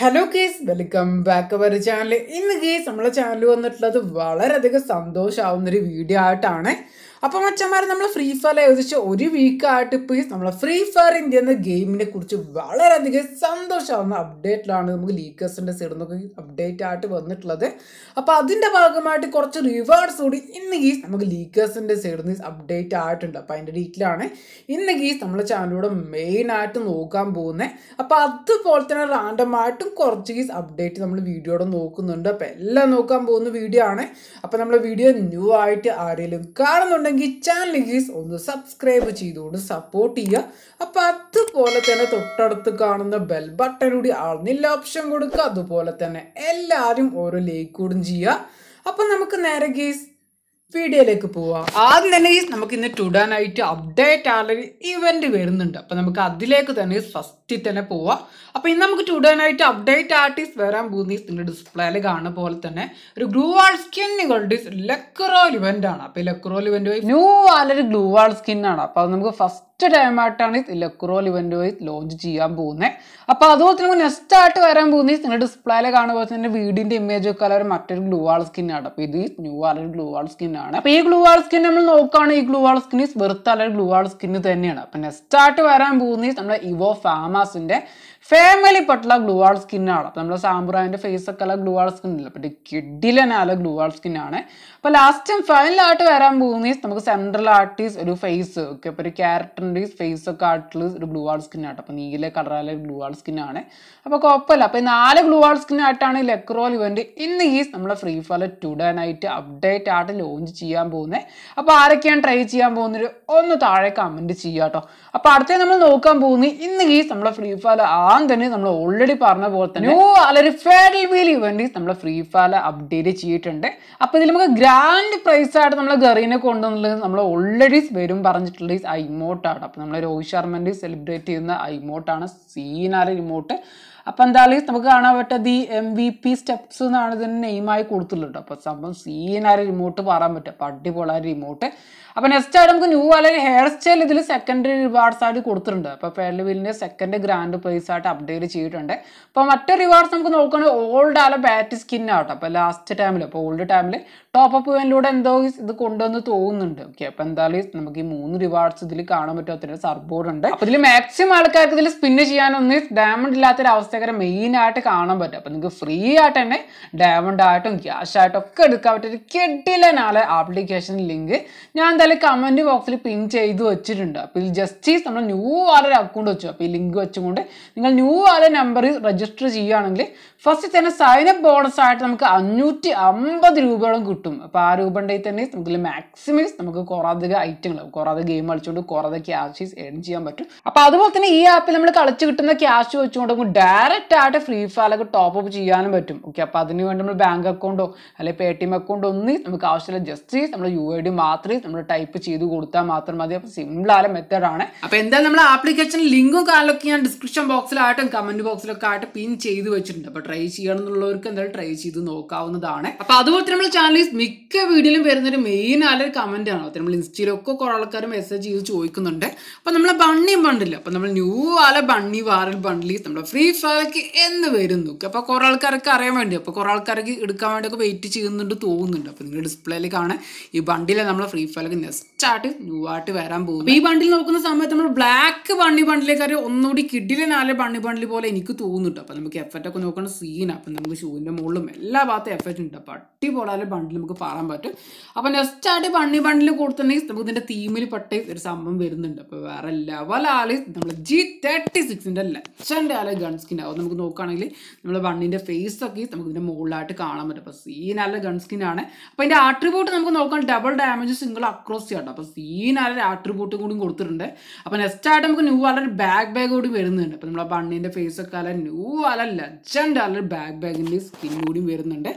hello guys welcome back our channel ഇന്ന് guys നമ്മളെ channel വന്നിട്ടുള്ളത് വളരെയധികം സന്തോഷമാവുന്നൊരു വീഡിയോ ആയിട്ടാണ് അപ്പോൾ മച്ചന്മാരെ നമ്മൾ ഫ്രീ ഫയർ ഏകദേശം ഒരു വീക്കായിട്ട് ഇപ്പോൾ നമ്മൾ ഫ്രീ ഫയർ ഇന്ത്യ എന്ന ഗെയിമിനെ കുറിച്ച് വളരെയധികം സന്തോഷമാകുന്ന അപ്ഡേറ്റിലാണ് നമുക്ക് ലീക്കേഴ്സിൻ്റെ സൈഡിൽ നിന്നൊക്കെ അപ്ഡേറ്റ് ആയിട്ട് വന്നിട്ടുള്ളത് അപ്പോൾ അതിൻ്റെ ഭാഗമായിട്ട് കുറച്ച് റിവാർഡ്സ് കൂടി ഇന്ന് ഗീസ് നമുക്ക് ലീക്കേഴ്സിൻ്റെ സൈഡിൽ നിന്ന് അപ്ഡേറ്റ് ആയിട്ടുണ്ട് അപ്പോൾ അതിൻ്റെ ഡീറ്റിലാണ് ഇന്ന് ഗീസ് നമ്മുടെ ചാനലിലൂടെ മെയിൻ ആയിട്ട് നോക്കാൻ പോകുന്നത് അപ്പോൾ അതുപോലെ തന്നെ റാൻഡമായിട്ടും കുറച്ച് ഗീസ് അപ്ഡേറ്റ് നമ്മൾ വീഡിയോയുടെ നോക്കുന്നുണ്ട് അപ്പോൾ എല്ലാം നോക്കാൻ പോകുന്ന വീഡിയോ ആണ് അപ്പോൾ നമ്മളെ വീഡിയോ ന്യൂ ആയിട്ട് ആരെങ്കിലും കാണുന്നുണ്ടെങ്കിൽ ഇഷ്ടപ്പെടുന്നെങ്കിൽ ചാനലിഗീസ് ഒന്ന് സബ്സ്ക്രൈബ് ചെയ്തുകൊണ്ട് സപ്പോർട്ട് ചെയ്യുക അപ്പം അതുപോലെ തന്നെ തൊട്ടടുത്ത് കാണുന്ന ബെൽ ബട്ടൺ കൂടി ആളുന്നില്ല ഓപ്ഷൻ കൊടുക്കുക അതുപോലെ തന്നെ എല്ലാവരും ഓരോ ലൈക്ക് കൂടും ചെയ്യുക അപ്പം നമുക്ക് നേരെ ഗീസ് വീഡിയോയിലേക്ക് പോവാം ആദ്യം തന്നെ ഈ നമുക്ക് ഇന്ന് ടുഡാനായിട്ട് അപ്ഡേറ്റ് ആളൊരു ഇവന്റ് വരുന്നുണ്ട് അപ്പൊ നമുക്ക് അതിലേക്ക് തന്നെ ഫസ്റ്റിൽ തന്നെ പോവാം അപ്പൊ ഇന്ന് നമുക്ക് ടുഡാനായിട്ട് അപ്ഡേറ്റ് ആർട്ടിസ്റ്റ് വരാൻ പോകുന്ന നിങ്ങളുടെ ഡിസ്പ്ലേയിൽ കാണുന്ന പോലെ തന്നെ ഒരു ഗ്ലൂവാൾ സ്കിന്നുകളുടെ ലെക്കറോൽ ഇവന്റ് ആണ് അപ്പൊ ലെക്കറോൽ ഇവന്റ് ന്യൂ ആലൊരു ഗ്ലൂവാൾ സ്കിൻ ആണ് അപ്പൊ അത് നമുക്ക് ഫസ്റ്റ് ആയിട്ടാണ് ഈ ഇലക്ട്രോൾ ഇവന്റ് വൈസ് ലോഞ്ച് ചെയ്യാൻ പോകുന്നത് അപ്പോൾ അതുപോലെ തന്നെ നെക്സ്റ്റ് ആയിട്ട് വരാൻ പോകുന്ന നിങ്ങളുടെ ഡിസ്പ്ലേയിൽ പോലെ തന്നെ വീടിന്റെ ഇമേജ് ഒക്കെ മറ്റൊരു ഗ്ലൂ ആൾ സ്കിൻ ആണ് അപ്പോൾ ഇത് ന്യൂ ആലൊരു ഗ്ലൂ സ്കിൻ ആണ് അപ്പോൾ ഈ ഗ്ലൂവാൾ സ്കിൻ നമ്മൾ നോക്കുകയാണ് ഈ ഗ്ലൂവാൾ സ്കിൻ ഈസ് വെറുത്ത അല്ലെങ്കിൽ ഗ്ലൂവാൾ സ്കിൻ തന്നെയാണ് അപ്പൊ നെക്സ്റ്റ് ആയിട്ട് വരാൻ പോകുന്നത് നമ്മുടെ ഇവോ ഫാമിലി പെട്ടുള്ള ഗ്ലൂവാൾ സ്കിന്നാണ് അപ്പൊ നമ്മുടെ സാമ്പ്രായൻ്റെ ഫേസ് ഒക്കെ അല്ല ഗ്ലൂവാൾ സ്കിൻ ഇല്ല അപ്പം കിഡിലനാല ഗ്ലൂവാൾ സ്കിൻ ആണ് അപ്പോൾ ലാസ്റ്റും ഫൈനലായിട്ട് വരാൻ പോകുന്നത് നമുക്ക് സെൻട്രൽ ആർട്ടിസ് ഒരു ഫേസ് ഓക്കെ അപ്പൊ ഒരു ക്യാരക്ടറിൻ്റെ ഫേസ് ഒക്കെ ആയിട്ടുള്ള ഒരു ഗ്ലൂവാൾ സ്കിൻ ആട്ടോ അപ്പോൾ നീല കളറായ ഗ്ലൂവാൾ സ്കിൻ ആണ് അപ്പൊ കുഴപ്പമില്ല അപ്പൊ നാല് ഗ്ലൂവാൾ സ്കിൻ ആയിട്ടാണ് ലെക്രോൽ ഇവന്റ് ഇന്ന് ഈസ് നമ്മുടെ free fire today night update ആയിട്ട് ലോഞ്ച് കമൻറ്റ് ചെയ്യാൻ പോകുന്നത് അപ്പോൾ ആരൊക്കെയാണ് ട്രൈ ചെയ്യാൻ പോകുന്നത് ഒന്ന് താഴെ കമൻറ്റ് ചെയ്യുക കേട്ടോ അപ്പോൾ അടുത്ത നമ്മൾ നോക്കാൻ പോകുന്നത് ഇന്ന് ഈ നമ്മളെ ഫ്രീ ഫയർ ആൻ തന്നെ നമ്മൾ ഓൾറെഡി പറഞ്ഞ പോലെ തന്നെ ന്യൂ അല്ലൊരു ഫേഡൽ വീൽ ഇവൻറ്റ് നമ്മളെ ഫ്രീ ഫയർ അപ്ഡേറ്റ് ചെയ്തിട്ടുണ്ട് അപ്പോൾ ഇതിൽ നമുക്ക് ഗ്രാൻഡ് പ്രൈസ് ആയിട്ട് നമ്മളെ ഗറീനെ കൊണ്ടുവന്നത് നമ്മൾ ഓൾറെഡി വരും പറഞ്ഞിട്ടുള്ള ഐമോട്ടാണ് അപ്പോൾ നമ്മൾ രോഹിത് ശർമ്മൻ്റെ സെലിബ്രേറ്റ് ചെയ്യുന്ന ഐമോട്ടാണ് സീനാർ ഇമോട്ട് അപ്പൊ എന്തായാലും നമുക്ക് കാണാൻ പറ്റുക the M V P steps എന്നാണ് ഇതിന് നെയിമായി കൊടുത്തിട്ടുള്ളത് അപ്പൊ സംഭവം സീനായ റിമോട്ട് പറയാൻ പറ്റും അപ്പൊ അടിപൊളി റിമോട്ട് അപ്പോൾ നെക്സ്റ്റ് ആയിട്ട് നമുക്ക് ന്യൂ അല്ലെങ്കിൽ ഹെയർ സ്റ്റൈൽ ഇതിൽ സെക്കൻഡറി റിവാർഡ്സ് ആയിട്ട് കൊടുത്തിട്ടുണ്ട് അപ്പോൾ പേരൽ സെക്കൻഡ് ഗ്രാൻഡ് പ്രൈസ് ആയിട്ട് അപ്ഡേറ്റ് ചെയ്തിട്ടുണ്ട് അപ്പോൾ മറ്റു റിവാർഡ്സ് നമുക്ക് നോക്കുകയാണെങ്കിൽ ഓൾഡ് ആല ബാറ്റ് സ്കിൻ ആവട്ടെ അപ്പോൾ ലാസ്റ്റ് ടൈമിൽ അപ്പോൾ ഓൾഡ് ടൈമിൽ ടോപ്പ് അപ്പ് വേനിലൂടെ എന്തോ ഇത് കൊണ്ടുവന്ന് തോന്നുന്നുണ്ട് ഓക്കെ അപ്പോൾ എന്തായാലും നമുക്ക് ഈ മൂന്ന് റിവാർഡ്സ് ഇതിൽ കാണാൻ പറ്റാത്ത സർബോർഡ് ഉണ്ട് അപ്പോൾ ഇതിൽ മാക്സിമം ആൾക്കാർക്ക് ഇതിൽ സ്പിന്ന് ചെയ്യാനൊന്നും ഡയമണ്ട് ഇല്ലാത്തൊരു അവസ്ഥക്കാരെ മെയിൻ ആയിട്ട് കാണാൻ പറ്റും അപ്പോൾ നിങ്ങൾക്ക് ഫ്രീ ആയിട്ട് തന്നെ ഡയമണ്ട് ആയിട്ടും ക്യാഷ് ആയിട്ടും ഒക്കെ എടുക്കാൻ പറ്റിയ ഒരു കെട്ടില്ല ആപ്ലിക്കേഷൻ ലിങ്ക് ഞാൻ എന്തായാലും കമൻറ്റ് ബോക്സിൽ പിൻ ചെയ്ത് വെച്ചിട്ടുണ്ട് അപ്പോൾ ഈ ജസ്റ്റീസ് നമ്മൾ ന്യൂ വാലർ അക്കൗണ്ട് വെച്ചു അപ്പോൾ ഈ ലിങ്ക് വെച്ചുകൊണ്ട് നിങ്ങൾ ന്യൂ വാലർ നമ്പർ രജിസ്റ്റർ ചെയ്യുകയാണെങ്കിൽ ഫസ്റ്റ് തന്നെ സൈൻ അപ്പ് ബോണസ് ആയിട്ട് നമുക്ക് അഞ്ഞൂറ്റി അമ്പത് രൂപയോളം കിട്ടും അപ്പോൾ ആ രൂപ ഉണ്ടെങ്കിൽ തന്നെ നമുക്ക് മാക്സിമം നമുക്ക് കുറേയധികം ഐറ്റങ്ങൾ കുറേതെ ഗെയിം കളിച്ചുകൊണ്ട് കുറേതെ ക്യാഷ് ഏൺ ചെയ്യാൻ പറ്റും അപ്പോൾ അതുപോലെ തന്നെ ഈ ആപ്പിൽ നമ്മൾ കളിച്ച് കിട്ടുന്ന ക്യാഷ് വെച്ചുകൊണ്ട് നമുക്ക് ഡയറക്റ്റ് ആയിട്ട് ഫ്രീ ഫയറൊക്കെ ടോപ്പ് അപ്പ് ചെയ്യാനും പറ്റും ഓക്കെ അപ്പോൾ അതിന് വേണ്ടി നമ്മൾ ബാങ്ക് അക്കൗണ്ടോ അല്ലെങ്കിൽ പേ ടി എം അക്കൗണ്ടോ ഒന്നും നമുക്ക് ആവശ്യമില്ല ജസ്റ്റ് നമ്മൾ യു ഐ ഡി മാത്രമേ നമ്മൾ ടൈപ്പ് ചെയ്ത് കൊടുത്താൽ മാത്രം മതി അപ്പോൾ സിമ്പിളായ മെത്തേഡാണ് അപ്പോൾ എന്തായാലും നമ്മൾ ആപ്ലിക്കേഷൻ ലിങ്കും കാലൊക്കെ ഞാൻ ഡിസ്ക്രിപ്ഷൻ ബോക്സിലായിട്ടും കമന്റ് ബോക്സിലൊക്കെ ആയിട്ട് പിൻ ചെയ്ത് വെച്ചിട്ടുണ്ട് അപ്പോൾ ട്രൈ ചെയ്യണം എന്നുള്ളവർക്ക് എന്തായാലും ട്രൈ ചെയ്ത് നോക്കാവുന്നതാണ് അപ്പോൾ അതുപോലെ നമ്മൾ ചാനലിൽ മിക്ക വീഡിയോയിലും വരുന്നൊരു മെയിൻ ആയൊരു കമന്റ് ആണ് അപ്പോൾ നമ്മൾ ഇൻസ്റ്റയിലൊക്കെ കുറെ ആൾക്കാർ മെസ്സേജ് ചെയ്ത് ചോദിക്കുന്നുണ്ട് അപ്പോൾ നമ്മൾ ബണ്ണി ബണ്ടില്ല അപ്പോൾ നമ്മൾ ന്യൂ ആലെ ബണ്ണി വാറൽ ബണ്ടിൽ നമ്മുടെ ഫ്രീ ഫയർക്ക് എന്ന് വരുന്നു അപ്പോൾ കുറെ ആൾക്കാർക്ക് അറിയാൻ വേണ്ടി അപ്പോൾ കുറെ ആൾക്കാർക്ക് എടുക്കാൻ ഒക്കെ വെയിറ്റ് ചെയ്യുന്നുണ്ട് തോന്നുന്നുണ്ട് അപ്പോൾ നിങ്ങൾ ഡിസ്പ്ലേയിൽ കാണാൻ ഈ ബണ്ടിലെ നമ്മൾ ഫ്രീ ഫയർക്ക് നെക്സ്റ്റ് ന്യൂ ആയിട്ട് വരാൻ പോകും ഈ ബണ്ടിൽ നോക്കുന്ന സമയത്ത് നമ്മൾ ബ്ലാക്ക് ബണ്ണി ബണ്ടിലേക്കാര് ഒന്നുകൂടി കിഡിലെ നാല് ബണ്ണി ബണ്ടിൽ പോലെ എനിക്ക് തോന്നുന്നുണ്ട് അപ്പം നമുക്ക് എഫക്റ്റ് ഒക്കെ നോക്കുന്ന സീൻ അപ്പം നമുക്ക് ഷൂവിൻ്റെ മുകളിലും എല്ലാ ഭാഗത്തും എഫക്റ്റ് ഉണ്ട് അപ്പം അടിപൊളായ ബണ്ടിൽ നമുക്ക് പറയാൻ പറ്റും അപ്പം നെക്സ്റ്റ് ആയിട്ട് ബണ്ണി ബണ്ടിൽ കൊടുത്തിട്ടുണ്ടെങ്കിൽ നമുക്ക് ഇതിൻ്റെ തീമിൽ പെട്ട് ഒരു സംഭവം വരുന്നുണ്ട് അപ്പോൾ വേറെ ലെവലാല് നമ്മൾ ജി തേർട്ടി സിക്സിൻ്റെ ലക്ഷൻ്റെ ആല ഗൺ സ്കിൻ ആവും നമുക്ക് നോക്കുകയാണെങ്കിൽ നമ്മൾ ബണ്ണിൻ്റെ ഫേസ് ഒക്കെ നമുക്ക് ഇതിൻ്റെ മുകളിലായിട്ട് കാണാൻ പറ്റും അപ്പോൾ സീൻ നല്ല ഗൺ സ്കിൻ ആണ് അപ്പോൾ അതിൻ്റെ ആട്രിബ്യൂട്ട് നമുക്ക് നോക്കാം double damage single across close ചെയ്യാം അപ്പോൾ സീനായ ഒരു ആട്രിബ്യൂട്ടും കൂടി കൊടുത്തിട്ടുണ്ട് അപ്പോൾ നെക്സ്റ്റ് ആയിട്ട് നമുക്ക് ന്യൂ ആലൊരു ബാക്ക് ബാഗ് കൂടി വരുന്നുണ്ട് അപ്പോൾ നമ്മളെ ബണ്ണിൻ്റെ ഫേസ് ഒക്കെ അല്ല ന്യൂ അല്ല ലെജൻഡ് ആലൊരു ബാക്ക് ബാഗിൻ്റെ സ്കിൻ കൂടി വരുന്നുണ്ട്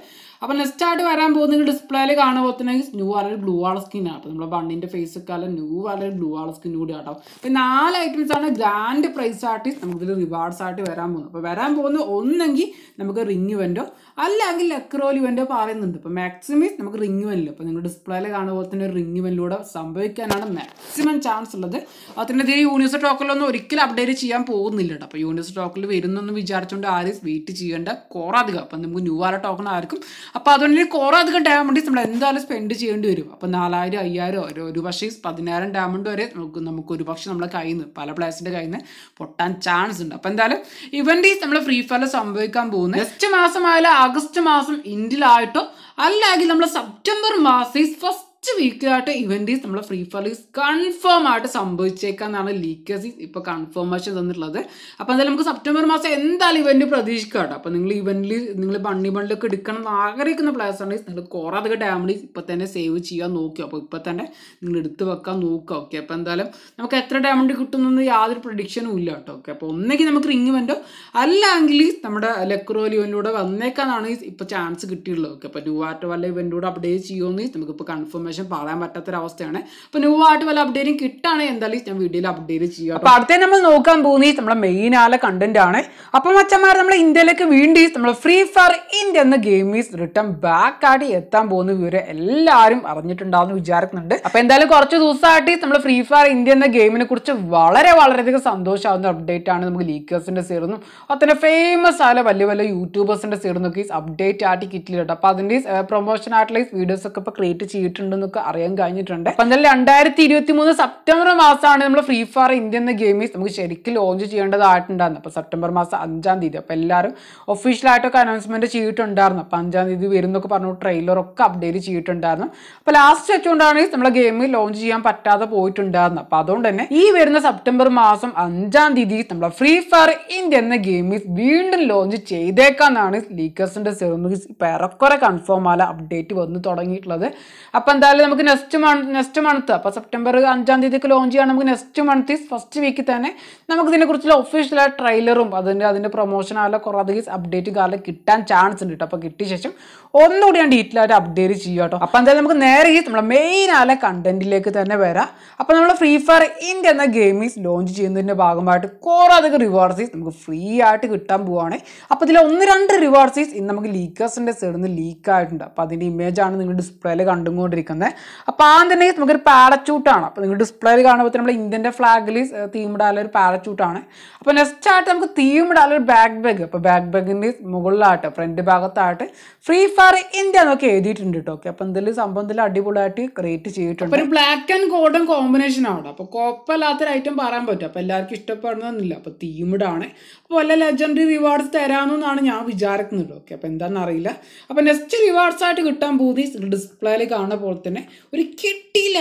അപ്പോൾ നെക്സ്റ്റ് ആയിട്ട് വരാൻ പോകുന്ന ഡിസ്പ്ലേയിൽ കാണാൻ തന്നെ ന്യൂ വാലർ ബ്ലൂ ആളെ സ്കിൻ അപ്പോൾ നമ്മുടെ ബണ്ണിൻ്റെ ഫേസ് ഒക്കെ അല്ല ന്യൂ വാലർ ബ്ലൂ ആളെ സ്കിൻ കൂടി ആട്ടോ അപ്പോൾ നാല് ഐറ്റംസ് ആണ് ഗ്രാൻഡ് പ്രൈസ് ആയിട്ട് നമുക്കിതിൽ റിവാർഡ്സ് ആയിട്ട് വരാൻ പോകുന്നത് അപ്പോൾ വരാൻ പോകുന്ന ഒന്നെങ്കിൽ നമുക്ക് റിങ് ഇവൻറ്റോ അല്ലെങ്കിൽ ലക്രോൽ ഇവൻറ്റോ പറയുന്നുണ്ട് അപ്പോൾ മാക്സിമം നമുക്ക് റിങ് ഇവൻറ്റിൽ അപ്പോൾ നിങ്ങൾ ഡിസ്പ്ലേയിൽ കാണാൻ പോലെ തന്നെ റിങ് ഇവൻറ്റിലൂടെ സംഭവിക്കാനാണ് മാക്സിമം ചാൻസ് ഉള്ളത് അതിൻ്റെ ഇതേ യൂണിവേഴ്സ് ടോക്കിലൊന്നും ഒരിക്കലും അപ്ഡേറ്റ് ചെയ്യാൻ പോകുന്നില്ല കേട്ടോ അപ്പോൾ യൂണിവേഴ്സ് ടോക്കിൽ വരുന്നൊന്നും വിചാരിച്ചുകൊണ്ട് ആരും വെയിറ്റ് ചെയ്യേണ്ട കുറേ അധികം അപ്പം നമുക്ക് ന്യൂ വാല ടോക്കൺ ആർക്കും അപ്പോൾ അതുകൊണ്ട് കോറ അധികം ഡയമണ്ട്സ് നമ്മൾ എന്തായാലും സ്പെൻഡ് ചെയ്യേണ്ടി വരും അപ്പോൾ നാലായിരം അയ്യായിരം ഒരു ഒരു പക്ഷേ പതിനായിരം ഡയമണ്ട് വരെ നമുക്ക് നമുക്ക് ഒരു പക്ഷേ നമ്മളെ കയ്യിൽ നിന്ന് പല പ്ലേസിൻ്റെ കയ്യിൽ നിന്ന് പൊട്ടാൻ ചാൻസ് ഉണ്ട് അപ്പോൾ എന്തായാലും ഇവൻ്റ് നമ്മൾ ഫ്രീ ഫയറിൽ സംഭവിക്കാൻ പോകുന്നത് നെക്സ്റ്റ് മാസമായാലും ആഗസ്റ്റ് മാസം ഇന്ത്യയിലായിട്ടോ അല്ലെങ്കിൽ നമ്മൾ സെപ്റ്റംബർ മാസം ഫസ്റ്റ് കുറച്ച് വീക്കിലായിട്ട് ഇവൻറ്റീസ് നമ്മൾ ഫ്രീ ഫയർലീസ് കൺഫേം ആയിട്ട് സംഭവിച്ചേക്കാന്നാണ് ലീക്കേഴ്സ് ഇപ്പോൾ കൺഫേമേഷൻ തന്നിട്ടുള്ളത് അപ്പോൾ എന്തായാലും നമുക്ക് സെപ്റ്റംബർ മാസം എന്തായാലും ഇവൻറ്റ് പ്രതീക്ഷിക്കാം കേട്ടോ അപ്പോൾ നിങ്ങൾ ഇവൻറ്റിൽ നിങ്ങൾ ബണ്ണി ബണ്ണിലൊക്കെ എടുക്കണം എന്ന് ആഗ്രഹിക്കുന്ന പ്ലേസ് ആണെങ്കിൽ നിങ്ങൾ കുറേ അധികം ഡാമിൽ ഇപ്പോൾ തന്നെ സേവ് ചെയ്യാൻ നോക്കുക അപ്പോൾ ഇപ്പോൾ തന്നെ നിങ്ങൾ എടുത്ത് വെക്കാൻ നോക്കുക ഓക്കെ അപ്പോൾ എന്തായാലും നമുക്ക് എത്ര ഡയമണ്ട് കിട്ടുന്നതെന്ന് യാതൊരു പ്രഡിക്ഷനും ഇല്ല കേട്ടോ ഓക്കെ അപ്പോൾ ഒന്നെങ്കിൽ നമുക്ക് റിങ് ഇവൻറ്റോ അല്ലെങ്കിൽ നമ്മുടെ ലെക്രോൽ ഇവൻറ്റിലൂടെ വന്നേക്കാനാണ് ഇപ്പോൾ ചാൻസ് കിട്ടിയുള്ളത് ഓക്കെ അപ്പോൾ ന്യൂ ആർട്ട് വല്ല ഇവൻറ്റിലൂടെ അപ്ഡേറ്റ് ചെയ്യുമെന്ന് നമുക്കിപ്പോൾ കൺഫേം ഇൻഫർമേഷൻ പറയാൻ പറ്റാത്തൊരവസ്ഥയാണ് അപ്പോൾ ന്യൂ ആയിട്ട് വല്ല അപ്ഡേറ്റും കിട്ടാണ് എന്തായാലും ഞാൻ വീഡിയോയിൽ അപ്ഡേറ്റ് ചെയ്യാം അപ്പോൾ അടുത്ത നമ്മൾ നോക്കാൻ പോകുന്ന നമ്മുടെ മെയിൻ ആളെ കണ്ടന്റ് ആണ് അപ്പൊ അച്ഛന്മാർ നമ്മൾ ഇന്ത്യയിലേക്ക് വീണ്ടും നമ്മൾ ഫ്രീ ഫയർ ഇന്ത്യ എന്ന ഗെയിം ഈസ് റിട്ടേൺ ബാക്ക് ആയിട്ട് എത്താൻ പോകുന്ന വിവരം എല്ലാവരും അറിഞ്ഞിട്ടുണ്ടാവുന്ന വിചാരിക്കുന്നുണ്ട് അപ്പോൾ എന്തായാലും കുറച്ച് ദിവസമായിട്ട് നമ്മൾ ഫ്രീ ഫയർ ഇന്ത്യ എന്ന ഗെയിമിനെ കുറിച്ച് വളരെ വളരെയധികം സന്തോഷമാവുന്ന അപ്ഡേറ്റ് ആണ് നമുക്ക് ലീക്കേഴ്സിന്റെ സൈഡിന്നും അത്ര ഫേമസ് ആയ വലിയ വലിയ യൂട്യൂബേഴ്സിൻ്റെ സൈഡിന്നൊക്കെ അപ്ഡേറ്റ് ആയിട്ട് കിറ്റിലുണ്ട് അപ്പോൾ അതിന്റെ പ്രൊമോഷൻ ആയിട്ടുള്ള വീഡിയോസ് ഒക്കെ ഇപ്പൊ ക്രിയേറ്റ് ചെയ്തിട്ടുണ്ട് എന്നൊക്കെ അറിയാൻ കഴിഞ്ഞിട്ടുണ്ട് അപ്പം എന്തായാലും രണ്ടായിരത്തി ഇരുപത്തി മൂന്ന് സെപ്റ്റംബർ മാസമാണ് നമ്മൾ ഫ്രീ ഫയർ ഇന്ത്യ എന്ന ഗെയിംസ് നമുക്ക് ശരിക്കും ലോഞ്ച് ചെയ്യേണ്ടതായിട്ടുണ്ടായിരുന്നു അപ്പോൾ സെപ്റ്റംബർ മാസം അഞ്ചാം തീയതി അപ്പോൾ എല്ലാവരും ഒഫീഷ്യലായിട്ടൊക്കെ അനൗൺസ്മെന്റ് ചെയ്തിട്ടുണ്ടായിരുന്നു അപ്പോൾ അഞ്ചാം തീയതി വരുന്നൊക്കെ പറഞ്ഞു ട്രെയിലറൊക്കെ അപ്ഡേറ്റ് ചെയ്തിട്ടുണ്ടായിരുന്നു അപ്പോൾ ലാസ്റ്റ് വെച്ചുകൊണ്ടാണ് നമ്മളെ ഗെയിം ലോഞ്ച് ചെയ്യാൻ പറ്റാതെ പോയിട്ടുണ്ടായിരുന്നു അപ്പോൾ അതുകൊണ്ട് തന്നെ ഈ വരുന്ന സെപ്റ്റംബർ മാസം അഞ്ചാം തീയതി നമ്മളെ ഫ്രീ ഫയർ ഇന്ത്യ എന്ന ഗെയിംസ് വീണ്ടും ലോഞ്ച് ചെയ്തേക്കാന്നാണ് ലീക്കേഴ്സിന്റെ സെർമിക്സ് ഇപ്പൊ ഏറെക്കുറെ കൺഫേം ആല അപ്ഡേറ്റ് വന്ന് തുടങ്ങിയിട്ടുള്ളത് അപ്പൊ എന്താ എന്തായാലും നമുക്ക് നെക്സ്റ്റ് മന്ത് നെക്സ്റ്റ് മന്ത് അപ്പോൾ സെപ്റ്റംബർ അഞ്ചാം തീയതിക്ക് ലോഞ്ച് ചെയ്യാൻ നമുക്ക് നെക്സ്റ്റ് മന്ത് ഈസ് ഫസ്റ്റ് വീക്കിൽ തന്നെ നമുക്ക് ഇതിനെക്കുറിച്ചുള്ള ഒഫീഷ്യലായ ട്രെയിലറും അതിൻ്റെ അതിൻ്റെ പ്രൊമോഷനായാലും കുറേ അധികം അപ്ഡേറ്റ് കാലം കിട്ടാൻ ചാൻസ് ഉണ്ട് കേട്ടോ അപ്പോൾ കിട്ടിയ ശേഷം ഒന്നുകൂടി ഞാൻ ഡീറ്റെയിൽ ആയിട്ട് അപ്ഡേറ്റ് ചെയ്യുക കേട്ടോ അപ്പോൾ എന്തായാലും നമുക്ക് നേരെ ഈ നമ്മുടെ മെയിൻ ആയ കണ്ടന്റിലേക്ക് തന്നെ വരാം അപ്പോൾ നമ്മൾ ഫ്രീ ഫയർ ഇന്ത്യ എന്ന ഈസ് ലോഞ്ച് ചെയ്യുന്നതിൻ്റെ ഭാഗമായിട്ട് കുറേ അധികം റിവാർഡ്സീസ് നമുക്ക് ഫ്രീ ആയിട്ട് കിട്ടാൻ പോവുകയാണ് അപ്പോൾ ഇതിൽ ഒന്ന് രണ്ട് റിവാർഡ്സീസ് ഇന്ന് നമുക്ക് ലീക്കേഴ്സിൻ്റെ സൈഡിൽ നിന്ന് ലീക്ക് ആയിട്ടുണ്ട് അപ്പോൾ അതിൻ്റെ ഇമേജാണ് നിങ്ങൾ ഡിസ്പ്ലേയിൽ കണ്ടുകൊണ്ടിരിക്കുന്നത് കാണുന്നത് അപ്പോൾ ആദ്യം നമുക്കൊരു പാരച്യൂട്ടാണ് അപ്പോൾ നിങ്ങൾ ഡിസ്പ്ലേയിൽ കാണുമ്പോൾ നമ്മൾ ഇന്ത്യൻ്റെ ഫ്ലാഗിൽ തീമിടാനുള്ള ഒരു പാരച്യൂട്ടാണ് അപ്പോൾ നെക്സ്റ്റ് ആയിട്ട് നമുക്ക് തീമിടാനുള്ള ഒരു ബാക്ക് ബാഗ് അപ്പോൾ ബാക്ക് ബാഗിന്റെ മുകളിലായിട്ട് ഫ്രണ്ട് ഭാഗത്തായിട്ട് ഫ്രീ ഫയർ ഇന്ത്യ എന്നൊക്കെ എഴുതിയിട്ടുണ്ട് കേട്ടോ ഓക്കെ അപ്പോൾ എന്തെങ്കിലും സംഭവം എന്തെങ്കിലും അടിപൊളിയായിട്ട് ക്രിയേറ്റ് ചെയ്തിട്ടുണ്ട് ഒരു ബ്ലാക്ക് ആൻഡ് ഗോൾഡൻ കോമ്പിനേഷൻ ആണ് അപ്പോൾ കുഴപ്പമില്ലാത്തൊരു ഐറ്റം പറയാൻ പറ്റും അപ്പോൾ എല്ലാവർക്കും ഇഷ്ടപ്പെടുന്നില്ല അപ്പോൾ തീമിടാണ് അപ്പോൾ വല്ല ലെജൻഡറി റിവാർഡ്സ് തരാമെന്നാണ് ഞാൻ വിചാരിക്കുന്നത് ഓക്കെ അപ്പോൾ എന്താണെന്നറിയില്ല അപ്പോൾ നെക്സ്റ്റ് റിവാർഡ്സ് ആയിട്ട് കിട്ടാൻ പോകുന്ന ഡിസ്പ്ലേയിൽ കാണുന്ന പോലത്തെ തന്നെ ഒരു കിട്ടിയില്ല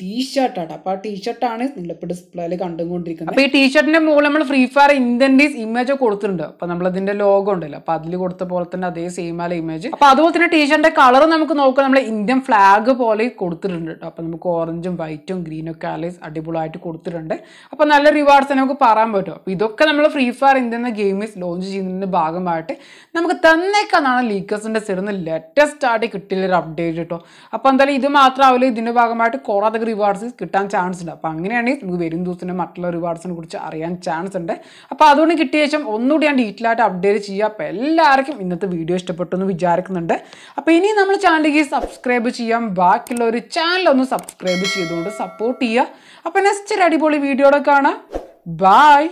ടീഷർട്ടാണ് അപ്പൊ ആ ടീഷർട്ടാണ് നിങ്ങളിപ്പോൾ ഡിസ്പ്ലേയിൽ കണ്ടുകൊണ്ടിരിക്കുന്നത് അപ്പോൾ ഈ ടീഷർട്ടിന്റെ മുകളിൽ നമ്മൾ ഫ്രീ ഫയർ ഇന്ത്യൻഡീസ് ഇമേജ് കൊടുത്തിട്ടുണ്ട് അപ്പോൾ അതിന്റെ ലോഗോ ഉണ്ടല്ലോ അപ്പോൾ അതിൽ കൊടുത്ത പോലെ തന്നെ അതേ സെയിം ആല ഇമേജ് അപ്പോൾ അതുപോലെ തന്നെ ടീഷർട്ടിന്റെ കളർ നമുക്ക് നോക്കുക നമ്മൾ ഇന്ത്യൻ ഫ്ലാഗ് പോലെ കൊടുത്തിട്ടുണ്ട് കേട്ടോ അപ്പോൾ നമുക്ക് ഓറഞ്ചും വൈറ്റും ഗ്രീനും ഒക്കെ അലേസ് അടിപൊളിയായിട്ട് കൊടുത്തിട്ടുണ്ട് അപ്പോൾ നല്ല റിവാർഡ്സ് നമുക്ക് പറയാൻ പറ്റും അപ്പോൾ ഇതൊക്കെ നമ്മൾ ഫ്രീ ഫയർ ഇന്ത്യ എന്ന ലോഞ്ച് ചെയ്യുന്നതിന്റെ ഭാഗമായിട്ട് നമുക്ക് തന്നേക്കാന്നാണ് ലീക്കേഴ്സിന്റെ സിറുന്ന ലേറ്റസ്റ്റ് ആയിട്ട് കിട്ടിയ ഒരു അപ്ഡേറ്റ് കേട്ടോ അപ്പോൾ എന്തായാലും ഇത് മാത്രമാവില്ല ഇതിൻ്റെ ഭാഗമായിട്ട് കുറേ അധികം റിവാർഡ്സ് കിട്ടാൻ ചാൻസ് ഉണ്ട് അപ്പോൾ അങ്ങനെയാണെങ്കിൽ നമുക്ക് വരും ദിവസത്തിൻ്റെ മറ്റുള്ള റിവാർഡ്സിനെ കുറിച്ച് അറിയാൻ ചാൻസ് ഉണ്ട് അപ്പോൾ അതുകൊണ്ട് കിട്ടിയ ശേഷം ഒന്നുകൂടി ഞാൻ ഡീറ്റെയിൽ ആയിട്ട് അപ്ഡേറ്റ് ചെയ്യുക അപ്പോൾ എല്ലാവർക്കും ഇന്നത്തെ വീഡിയോ ഇഷ്ടപ്പെട്ടു എന്ന് വിചാരിക്കുന്നുണ്ട് അപ്പോൾ ഇനി നമ്മൾ ചാനലിലേക്ക് സബ്സ്ക്രൈബ് ചെയ്യാം ബാക്കിയുള്ള ഒരു ചാനൽ ഒന്ന് സബ്സ്ക്രൈബ് ചെയ്തുകൊണ്ട് സപ്പോർട്ട് ചെയ്യുക അപ്പോൾ നെക്സ്റ്റ് ഒരു അടിപൊളി വീഡിയോടെ കാണാം ബായ്